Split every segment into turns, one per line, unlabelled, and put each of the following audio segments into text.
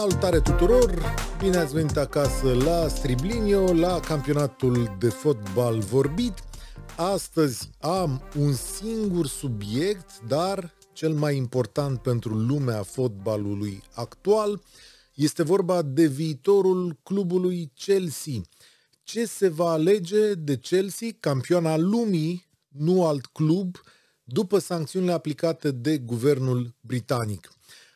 Salutare tuturor! Bine ați venit acasă la Striblinio, la campionatul de fotbal vorbit. Astăzi am un singur subiect, dar cel mai important pentru lumea fotbalului actual. Este vorba de viitorul clubului Chelsea. Ce se va alege de Chelsea, campioana lumii, nu alt club, după sancțiunile aplicate de guvernul britanic.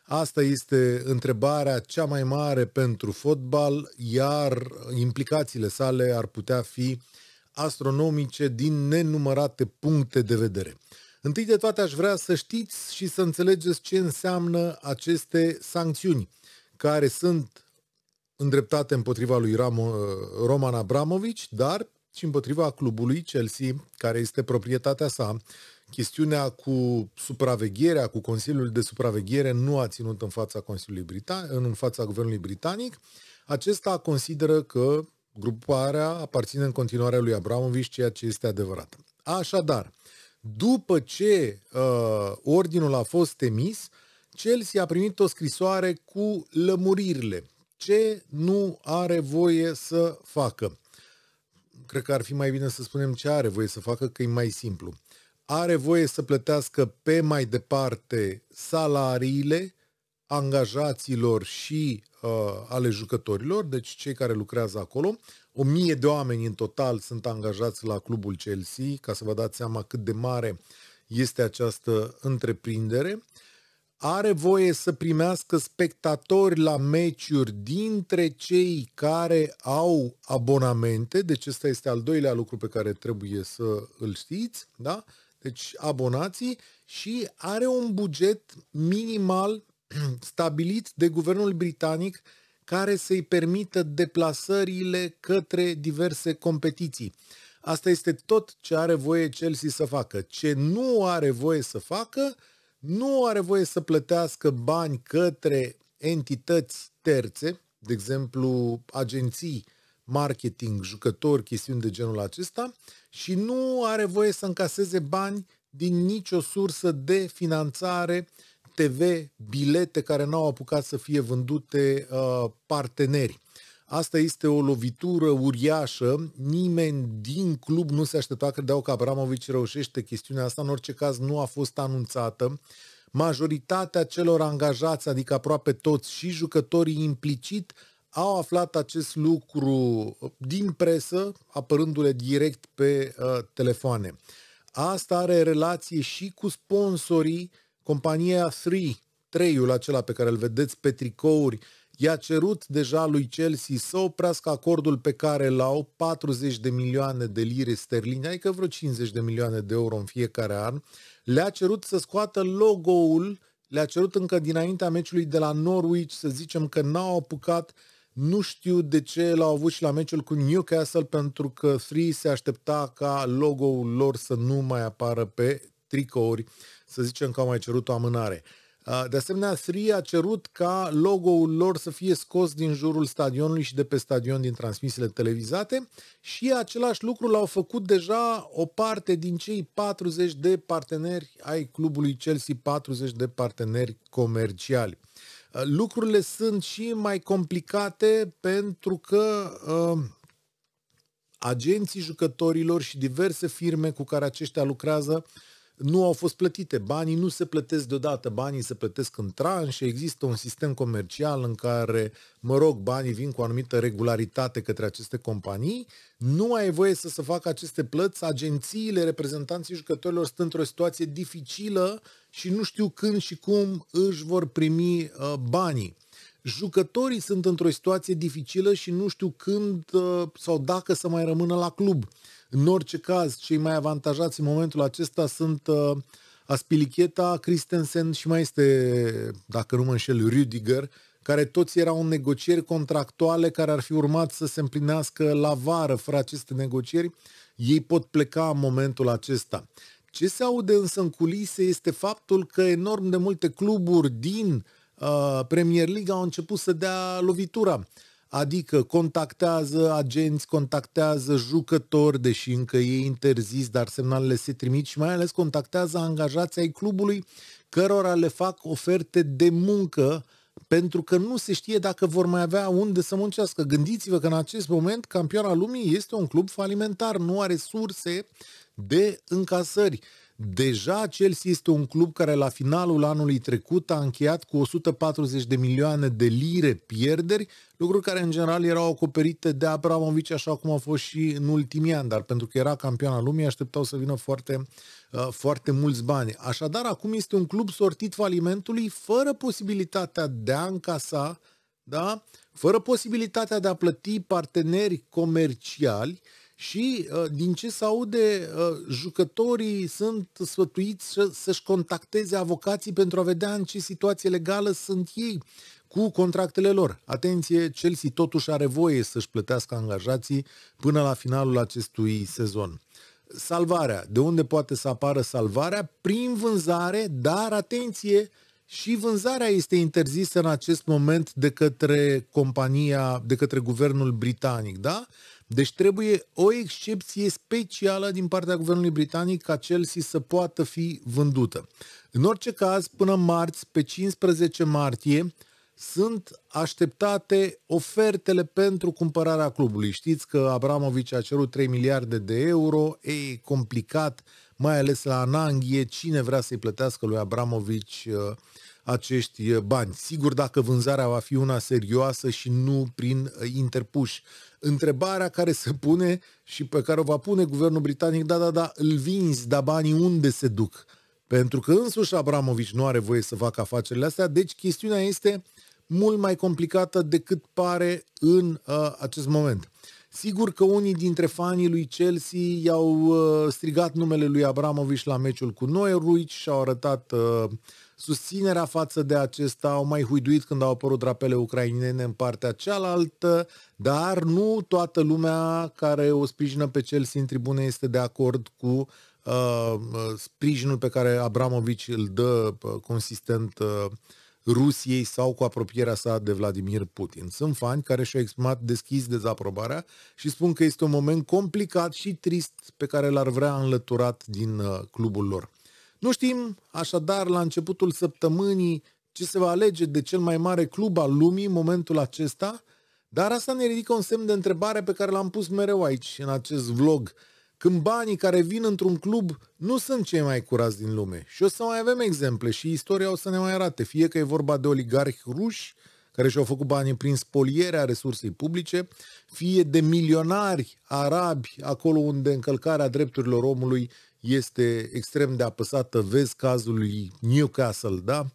Asta este întrebarea cea mai mare pentru fotbal, iar implicațiile sale ar putea fi astronomice din nenumărate puncte de vedere. Întâi de toate aș vrea să știți și să înțelegeți ce înseamnă aceste sancțiuni care sunt îndreptate împotriva lui Roman Abramovici, dar și împotriva clubului Chelsea, care este proprietatea sa, chestiunea cu supravegherea, cu Consiliul de Supraveghere nu a ținut în fața Consiliului Britan- în fața Guvernului Britanic. Acesta consideră că gruparea aparține în continuare lui Abramovici, ceea ce este adevărat. Așadar, după ce uh, ordinul a fost emis, Chelsea a primit o scrisoare cu lămuririle. Ce nu are voie să facă? Cred că ar fi mai bine să spunem ce are voie să facă, că e mai simplu are voie să plătească pe mai departe salariile angajaților și uh, ale jucătorilor, deci cei care lucrează acolo. O mie de oameni în total sunt angajați la clubul Chelsea, ca să vă dați seama cât de mare este această întreprindere. Are voie să primească spectatori la meciuri dintre cei care au abonamente, deci ăsta este al doilea lucru pe care trebuie să îl știți, da? Uh, deci abonații, și are un buget minimal stabilit de guvernul britanic care să-i permită deplasările către diverse competiții. Asta este tot ce are voie Chelsea să facă. Ce nu are voie să facă, nu are voie să plătească bani către entități terțe, de exemplu agenții marketing, jucători, chestiuni de genul acesta și nu are voie să încaseze bani din nicio sursă de finanțare, TV, bilete care n-au apucat să fie vândute uh, parteneri. Asta este o lovitură uriașă. Nimeni din club nu se aștepta, credeau că Abramovici reușește chestiunea asta. În orice caz, nu a fost anunțată. Majoritatea celor angajați, adică aproape toți și jucătorii implicit, au aflat acest lucru din presă, apărându-le direct pe uh, telefoane. Asta are relație și cu sponsorii. Compania 3, treiul acela pe care îl vedeți pe tricouri, i-a cerut deja lui Chelsea să oprească acordul pe care l-au 40 de milioane de lire sterline, adică vreo 50 de milioane de euro în fiecare an. Le-a cerut să scoată logo-ul, le-a cerut încă dinaintea meciului de la Norwich, să zicem că n-au apucat uh, nu știu de ce l-au avut și la meciul cu Newcastle, pentru că Free se aștepta ca logo-ul lor să nu mai apară pe tricouri, să zicem că au mai cerut o amânare. Uh, de asemenea, Free a cerut ca logo-ul lor să fie scos din jurul stadionului și de pe stadion din transmisiile televizate și același lucru l-au făcut deja o parte din cei 40 de parteneri ai clubului Chelsea, 40 de parteneri comerciali. Ă, lucrurile sunt și mai complicate pentru că uh, agenții jucătorilor și diverse firme cu care aceștia lucrează nu au fost plătite. Banii nu se plătesc deodată, banii se plătesc în tranșe, există un sistem comercial în care, mă rog, banii vin cu o anumită regularitate către aceste companii, nu ai voie să se facă aceste plăți, agențiile, reprezentanții jucătorilor sunt într-o situație dificilă și nu știu când și cum își vor primi uh, banii. Jucătorii sunt într-o situație dificilă și nu știu când uh, sau dacă să mai rămână la club. În orice caz, cei mai avantajați în momentul acesta sunt uh, Aspilicheta, Christensen și mai este, dacă nu mă înșel, Rüdiger, care toți erau în negocieri contractuale care ar fi urmat să se împlinească la vară fără aceste negocieri. Ei pot pleca în momentul acesta. Ce se aude însă în culise este faptul că enorm de multe cluburi din uh, Premier League au început să dea lovitura. Adică contactează agenți, contactează jucători, deși încă e interzis, dar semnalele se trimit și mai ales contactează angajații ai clubului cărora le fac oferte de muncă pentru că nu se știe dacă vor mai avea unde să muncească. Gândiți-vă că în acest moment campioana lumii este un club falimentar, nu are surse de încasări. Deja Chelsea este un club care la finalul anului trecut a încheiat cu 140 de milioane de lire pierderi, lucruri care în general erau acoperite de Abramovici așa cum a fost și în ultimii ani, dar pentru că era campion al lumii așteptau să vină foarte, uh, foarte mulți bani. Așadar, acum este un club sortit falimentului fără posibilitatea de a încasa, da? fără posibilitatea de a plăti parteneri comerciali, și uh, din ce se aude, uh, jucătorii sunt sfătuiți să-și contacteze avocații pentru a vedea în ce situație legală sunt ei cu contractele lor. Atenție, Chelsea totuși are voie să-și plătească angajații până la finalul acestui sezon. Salvarea. De unde poate să apară salvarea? Prin vânzare, dar atenție, și vânzarea este interzisă în acest moment de către compania, de către guvernul britanic, da? Deci trebuie o excepție specială din partea guvernului britanic ca Chelsea să poată fi vândută. În orice caz, până marți, pe 15 martie, sunt așteptate ofertele pentru cumpărarea clubului. Știți că Abramovici a cerut 3 miliarde de euro, e complicat, mai ales la Ananghie, cine vrea să-i plătească lui Abramovici uh, acești eh, bani. Sigur, dacă vânzarea va fi una serioasă și nu prin eh, interpuși. Întrebarea care se pune și pe care o va pune guvernul britanic, da, da, da, îl vinzi, dar banii unde se duc? Pentru că însuși Abramovici nu are voie să facă afacerile astea, deci chestiunea este mult mai complicată decât pare în uh, acest moment. Sigur că unii dintre fanii lui Chelsea i-au uh, strigat numele lui Abramovic la meciul cu Neuerwich și au arătat uh, susținerea față de acesta, au mai huiduit când au apărut drapele ucrainene în partea cealaltă, dar nu toată lumea care o sprijină pe Chelsea în tribune este de acord cu uh, uh sprijinul pe care Abramovic îl dă uh, consistent uh, Rusiei sau cu apropierea sa de Vladimir Putin. Sunt fani care și-au exprimat deschis dezaprobarea și spun că este un moment complicat și trist pe care l-ar vrea înlăturat din uh, clubul lor. Nu știm, așadar, la începutul săptămânii ce se va alege de cel mai mare club al lumii în momentul acesta, dar asta ne ridică un semn de întrebare pe care l-am pus mereu aici, în acest vlog când banii care vin într-un club nu sunt cei mai curați din lume. Și o să mai avem exemple și istoria o să ne mai arate, fie că e vorba de oligarhi ruși care și-au făcut banii prin spolierea resursei publice, fie de milionari arabi acolo unde încălcarea drepturilor omului este extrem de apăsată, vezi cazul lui Newcastle, da?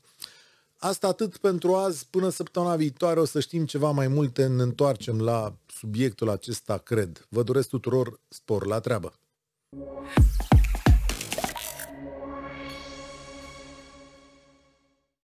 Asta atât pentru azi, până săptămâna viitoare o să știm ceva mai multe, ne întoarcem la subiectul acesta, cred. Vă doresc tuturor spor la treabă! you